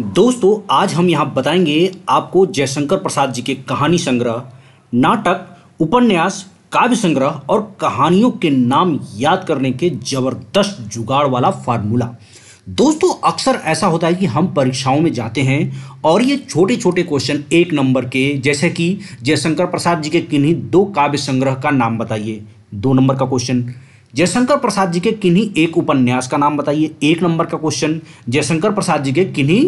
दोस्तों आज हम यहाँ बताएंगे आपको जयशंकर प्रसाद जी के कहानी संग्रह नाटक उपन्यास काव्य संग्रह और कहानियों के नाम याद करने के जबरदस्त जुगाड़ वाला फार्मूला दोस्तों अक्सर ऐसा होता है कि हम परीक्षाओं में जाते हैं और ये छोटे छोटे क्वेश्चन एक नंबर के जैसे कि जयशंकर प्रसाद जी के किन्हीं दो काव्य संग्रह का नाम बताइए दो नंबर का क्वेश्चन जयशंकर प्रसाद जी के किन्हीं एक उपन्यास का नाम बताइए एक नंबर का क्वेश्चन जयशंकर प्रसाद जी के किन्हीं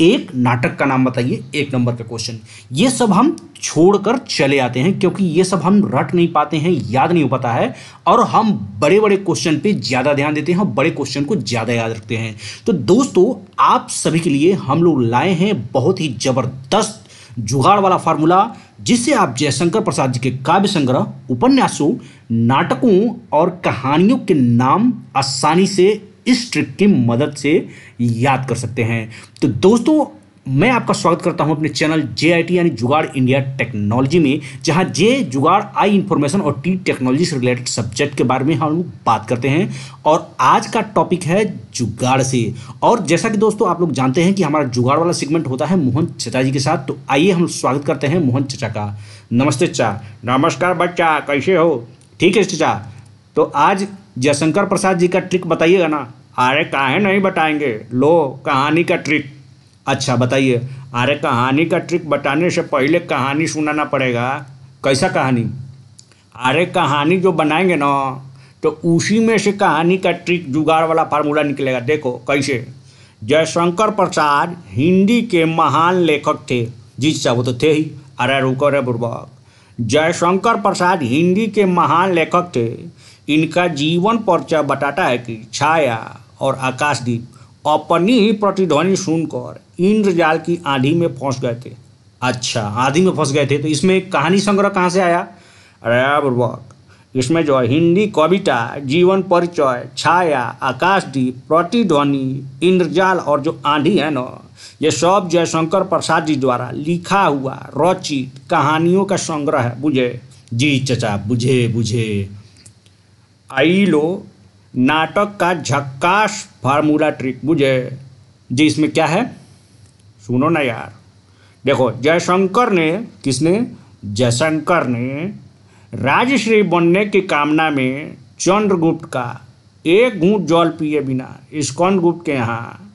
एक नाटक का नाम बताइए एक नंबर का क्वेश्चन ये सब हम छोड़कर चले आते हैं क्योंकि ये सब हम रट नहीं पाते हैं याद नहीं हो पाता है और हम बड़े बड़े क्वेश्चन पे ज़्यादा ध्यान देते हैं और बड़े क्वेश्चन को ज़्यादा याद रखते हैं तो दोस्तों आप सभी के लिए हम लोग लाए हैं बहुत ही ज़बरदस्त जुगाड़ वाला फार्मूला जिसे आप जयशंकर प्रसाद जी के काव्य संग्रह उपन्यासों नाटकों और कहानियों के नाम आसानी से इस ट्रिक की मदद से याद कर सकते हैं तो दोस्तों मैं आपका स्वागत करता हूं अपने चैनल जे यानी जुगाड़ इंडिया टेक्नोलॉजी में जहां जे जुगाड़ आई इन्फॉर्मेशन और टी टेक्नोलॉजी से रिलेटेड सब्जेक्ट के बारे में हम लोग बात करते हैं और आज का टॉपिक है जुगाड़ से और जैसा कि दोस्तों आप लोग जानते हैं कि हमारा जुगाड़ वाला सेगमेंट होता है मोहन चचा जी के साथ तो आइए हम स्वागत करते हैं मोहन चचा का नमस्ते चा नमस्कार बच्चा कैसे हो ठीक है चचा तो आज जयशंकर प्रसाद जी का ट्रिक बताइएगा ना अरे काहे नहीं बताएंगे लो कहानी का ट्रिक अच्छा बताइए अरे कहानी का ट्रिक बताने से पहले कहानी सुनाना पड़ेगा कैसा कहानी अरे कहानी जो बनाएंगे ना तो उसी में से कहानी का ट्रिक जुगाड़ वाला फार्मूला निकलेगा देखो कैसे जयशंकर प्रसाद हिंदी के महान लेखक थे जी सब वो तो थे ही अरे रुको रे बुर्बक जयशंकर प्रसाद हिंदी के महान लेखक थे इनका जीवन परिचय बताता है कि छाया और आकाशदीप अपनी प्रतिध्वनि सुनकर इंद्रजाल की आंधी में फंस गए थे अच्छा आंधी में फंस गए थे तो इसमें कहानी संग्रह कहाँ से आया रैबक इसमें जो हिंदी कविता जीवन परिचय छाया आकाशदीप प्रतिध्वनि इंद्रजाल और जो आंधी है ना ये सब जयशंकर प्रसाद जी द्वारा लिखा हुआ रचित कहानियों का संग्रह है बुझे जी चचा बुझे बुझे आई लो नाटक का झक्काश फार्मूला ट्रिक बुझे जी इसमें क्या है सुनो ना यार देखो जयशंकर ने किसने जयशंकर ने राजश्री बनने की कामना में चंद्रगुप्त का एक घूट जल पिए बिना इस्कॉन गुप्त के यहाँ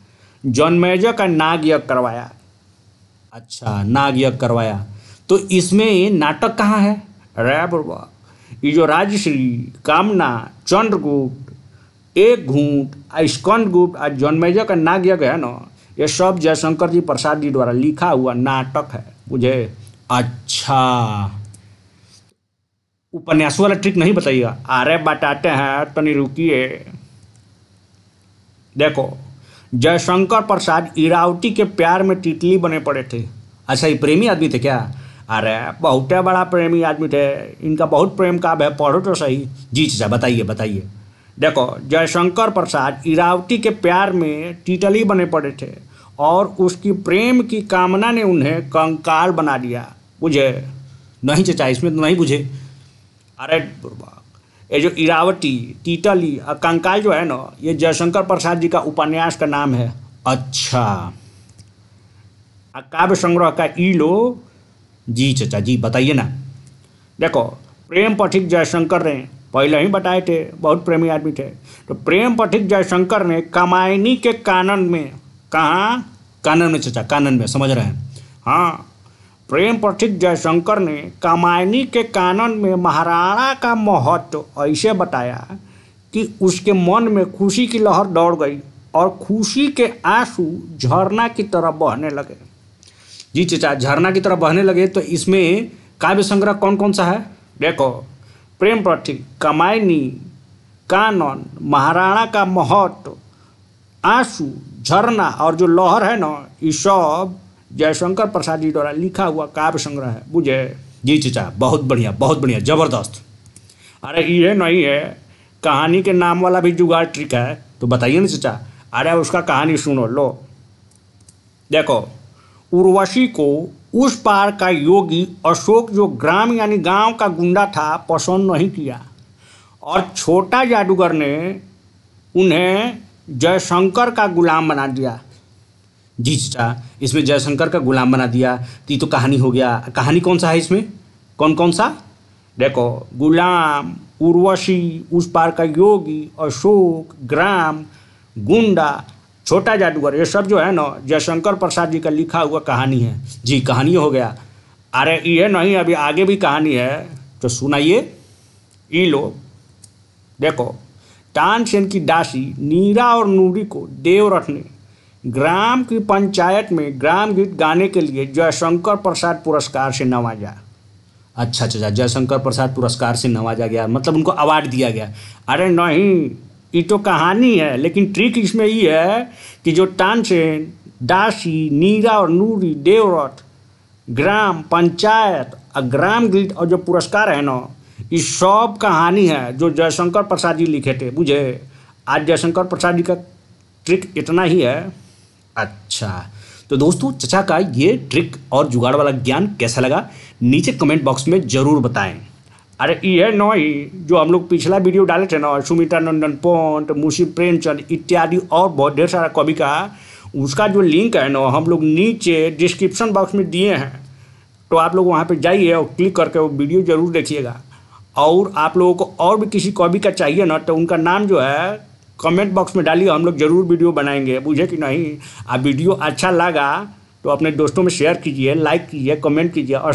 जन्मेजय का नाग यज्ञ करवाया अच्छा नाग यज्ञ करवाया तो इसमें नाटक कहाँ है रे बुर्बा ये जो राजश्री कामना चंद्रगुप्त एक घूट स्कंद गुप्त आज जन्मेजय का नाग यज्ञ है ना ये सब जयशंकर जी प्रसाद जी द्वारा लिखा हुआ नाटक है मुझे अच्छा उपन्यास वाला ट्रिक नहीं बताइएगा अरे बताते हैं तनी तो रुकिए देखो जयशंकर प्रसाद इरावटी के प्यार में टिटली बने पड़े थे अच्छा ये प्रेमी आदमी थे क्या अरे बहुत बड़ा प्रेमी आदमी थे इनका बहुत प्रेम काव्य है पढ़ो तो सही जी चीजा बताइए बताइए देखो जयशंकर प्रसाद इरावती के प्यार में टीटली बने पड़े थे और उसकी प्रेम की कामना ने उन्हें कंकाल बना दिया बुझे नहीं चचा इसमें तो नहीं बुझे अरे ये जो इरावती टीटली और कंकाल जो है ना ये जयशंकर प्रसाद जी का उपन्यास का नाम है अच्छा काव्य संग्रह का ई लो जी चचा जी बताइए ना देखो प्रेम पथिक जयशंकर ने पहले ही बताए थे बहुत प्रेमी आदमी थे तो प्रेम पथिक जयशंकर ने कामायनी के कानन में कहाँ कानन में चचा कानन में समझ रहे हैं हाँ प्रेम पथिक जयशंकर ने कामायनी के कानन में महाराणा का महत्व ऐसे बताया कि उसके मन में खुशी की लहर दौड़ गई और खुशी के आंसू झरना की तरह बहने लगे जी चचा झरना की तरह बहने लगे तो इसमें काव्य संग्रह कौन कौन सा है देखो प्रेम प्रतीक कमायनी कानन महाराणा का महत आंसू झरना और जो लहर है ना ये सब जयशंकर प्रसाद जी द्वारा लिखा हुआ काव्य संग्रह है बुझे जी चचा बहुत बढ़िया बहुत बढ़िया जबरदस्त अरे ये नहीं है कहानी के नाम वाला भी जुगाड़ ट्रिक है तो बताइए ना चचा अरे उसका कहानी सुनो लो देखो उर्वशी को उस पार का योगी अशोक जो ग्राम यानी गांव का गुंडा था पसंद नहीं किया और छोटा जादूगर ने उन्हें जयशंकर का गुलाम बना दिया जी चा इसमें जयशंकर का गुलाम बना दिया तो ये तो कहानी हो गया कहानी कौन सा है इसमें कौन कौन सा देखो गुलाम उर्वशी उस पार का योगी अशोक ग्राम गुंडा छोटा जादूगर ये सब जो है ना जयशंकर प्रसाद जी का लिखा हुआ कहानी है जी कहानी हो गया अरे ये नहीं अभी आगे भी कहानी है तो सुनाइए ये लोग देखो तानसेन की दासी नीरा और नूरी को देवरथ ने ग्राम की पंचायत में ग्राम गीत गाने के लिए जयशंकर प्रसाद पुरस्कार से नवाजा अच्छा अच्छा, अच्छा जयशंकर प्रसाद पुरस्कार से नवाजा गया मतलब उनको अवार्ड दिया गया अरे नहीं ये तो कहानी है लेकिन ट्रिक इसमें ये है कि जो तानसेन दासी नीरा और नूरी देवरथ ग्राम पंचायत और ग्राम गीत और जो पुरस्कार है ना ये सब कहानी है जो जयशंकर प्रसाद जी लिखे थे बुझे आज जयशंकर प्रसाद जी का ट्रिक इतना ही है अच्छा तो दोस्तों चचा का ये ट्रिक और जुगाड़ वाला ज्ञान कैसा लगा नीचे कमेंट बॉक्स में ज़रूर बताएं अरे ये नोई जो हम लोग पिछला वीडियो डाले थे ना सुमिता नंदन पंत मुंशी प्रेमचंद इत्यादि और बहुत ढेर सारा कवि का उसका जो लिंक है ना हम लोग नीचे डिस्क्रिप्शन बॉक्स में दिए हैं तो आप लोग वहाँ पे जाइए और क्लिक करके वो वीडियो ज़रूर देखिएगा और आप लोगों को और भी किसी कॉपी का चाहिए ना तो उनका नाम जो है कमेंट बॉक्स में डालिए हम लोग ज़रूर वीडियो बनाएंगे बुझे कि नहीं आप वीडियो अच्छा लगा तो अपने दोस्तों में शेयर कीजिए लाइक कीजिए कमेंट कीजिए और